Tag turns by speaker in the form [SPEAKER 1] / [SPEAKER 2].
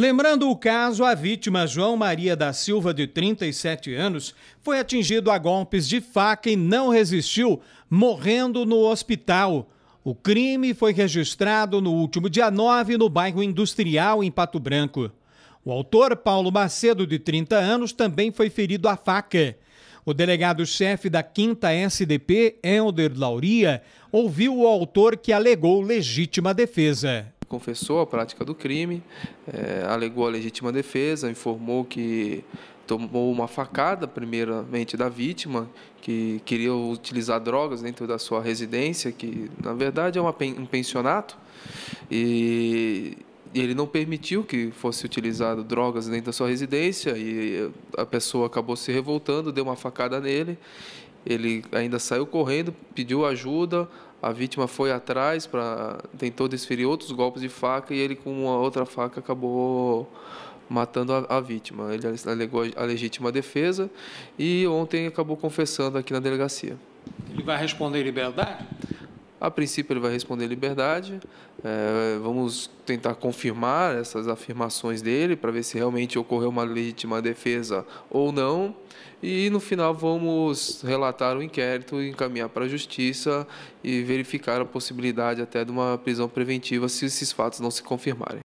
[SPEAKER 1] Lembrando o caso, a vítima João Maria da Silva, de 37 anos, foi atingido a golpes de faca e não resistiu, morrendo no hospital. O crime foi registrado no último dia 9 no bairro Industrial, em Pato Branco. O autor, Paulo Macedo, de 30 anos, também foi ferido a faca. O delegado-chefe da 5 SDP, Helder Lauria, ouviu o autor que alegou
[SPEAKER 2] legítima
[SPEAKER 1] defesa
[SPEAKER 2] confessou a prática do crime, é, alegou a legítima defesa, informou que tomou uma facada, primeiramente, da vítima, que queria utilizar drogas dentro da sua residência, que na verdade é uma, um pensionato, e ele não permitiu que fosse utilizado drogas dentro da sua residência, e a pessoa acabou se revoltando, deu uma facada nele, ele ainda saiu correndo, pediu ajuda, a vítima foi atrás para tentou desferir outros golpes de faca e ele com uma outra faca acabou matando a, a, vítima. Ele alegou a legítima defesa e ontem acabou confessando aqui na delegacia. Ele
[SPEAKER 3] vai responder em
[SPEAKER 2] liberdade? A princípio, ele vai responder liberdade. É, vamos tentar confirmar essas afirmações dele para ver se realmente ocorreu uma legítima defesa ou não. E no final, vamos relatar o inquérito, encaminhar para a justiça e verificar a possibilidade até de uma prisão preventiva se esses fatos não se confirmarem.